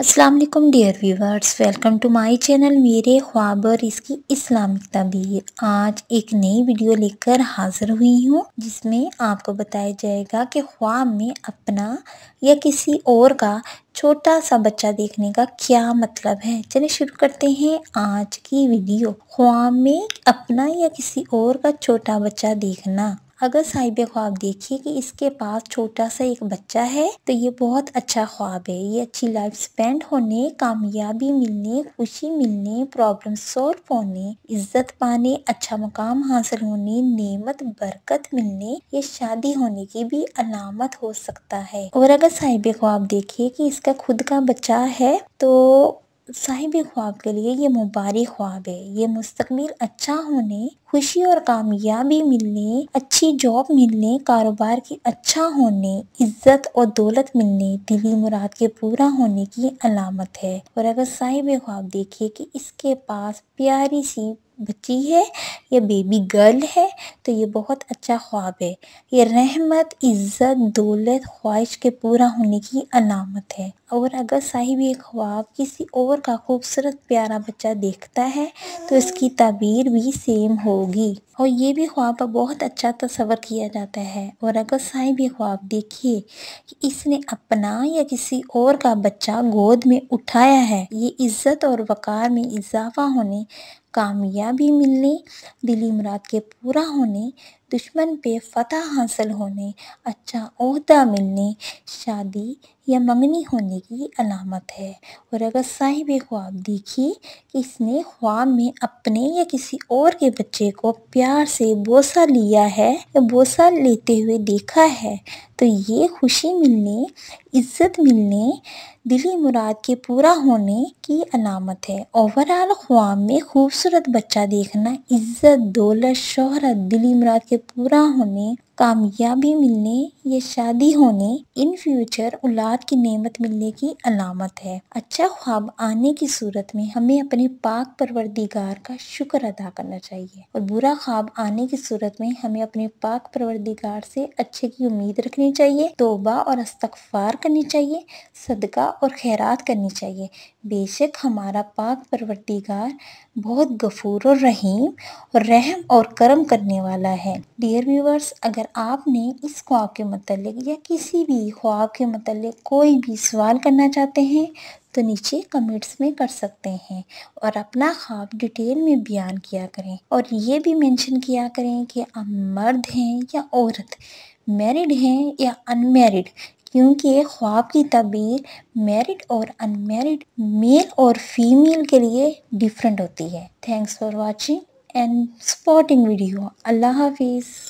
Aslam dear viewers welcome to my channel मेरे ख्वाब और इसकी इस्लामिक तबीर आज एक नई वीडियो लेकर हाज़िर हुई हूँ जिसमें आपको बताया जाएगा कि ख्वाब में अपना या किसी और का छोटा सा बच्चा देखने का क्या मतलब है चलिए शुरू करते हैं आज की वीडियो ख्वाब में अपना या किसी और का छोटा बच्चा देखना अगर साहिब ख्वाब देखिए कि इसके पास छोटा सा एक बच्चा है तो ये बहुत अच्छा ख्वाब है ये अच्छी लाइफ स्पेंड होने कामयाबी मिलने खुशी मिलने प्रॉब्लम सॉल्व होने इज्जत पाने अच्छा मुकाम हासिल होने नेमत बरकत मिलने ये शादी होने की भी अलामत हो सकता है और अगर साहिब ख्वाब देखिए कि इसका खुद का बच्चा है तो साहिब ख्वाब के लिए ये मुबारक ख्वाब है ये मुस्तकबिल अच्छा होने खुशी और कामयाबी मिलने अच्छी जॉब मिलने कारोबार के अच्छा होने इज्जत और दौलत मिलने दिली मुराद के पूरा होने की अलामत है और अगर साहिब ख्वाब देखिए कि इसके पास प्यारी सी बच्ची है या बेबी गर्ल है तो ये बहुत अच्छा ख्वाब है ये रहमत इज़्ज़त दौलत ख्वाहिश के पूरा होने की अलामत है और अगर साहिब ये ख्वाब किसी और का खूबसूरत प्यारा बच्चा देखता है तो इसकी तबीर भी सेम होगी और ये भी ख्वाब बहुत अच्छा तस्वर किया जाता है और अगर साहिब ये ख्वाब देखिए कि इसने अपना या किसी और का बच्चा गोद में उठाया है ये इज़्ज़त और वक़ार में इजाफा होने कामयाबी मिलने दिली मुराद के पूरा होने दुश्मन पे फतह हासिल होने अच्छा अहदा मिलने शादी या मंगनी होने की अलामत है और अगर साहिब ख्वाब देखिए कि इसने ख्वाब में अपने या किसी और के बच्चे को प्यार से बोसा लिया है या बोसा लेते हुए देखा है तो ये खुशी मिलने इज्जत मिलने दिली मुराद के पूरा होने की अलामत है ओवरऑल ख्वाब में खूबसूरत बच्चा देखना इज्जत दौलत शोहरत दिली मुराद के पूरा होने कामयाबी मिलने या शादी होने इन फ्यूचर औलाद की नेमत मिलने की अलामत है अच्छा ख्वाब आने की सूरत में हमें अपने पाक परवरदिगार का शुक्र अदा करना चाहिए और बुरा ख्वाब आने की सूरत में हमें अपने पाक परवरदिगार से अच्छे की उम्मीद रखनी चाहिए तोबा और अस्तगफार करनी चाहिए सदका और खैरात करनी चाहिए बेशक हमारा पाक परवरदिगार बहुत गफूर और रहीम और रहम और करम करने वाला है डियर व्यूवर्स अगर अगर आपने इस ख्वाब के मतलब या किसी भी ख्वाब के मतलब कोई भी सवाल करना चाहते हैं तो नीचे कमेंट्स में कर सकते हैं और अपना ख्वाब डिटेल में बयान किया करें और ये भी मेंशन किया करें कि आप मर्द हैं या औरत मैरिड हैं या अनमैरिड क्योंकि ख्वाब की तबीर मैरिड और अनमैरिड मेल और फीमेल के लिए डिफरेंट होती है thanks for watching and spotting video अल्लाह हाफिज़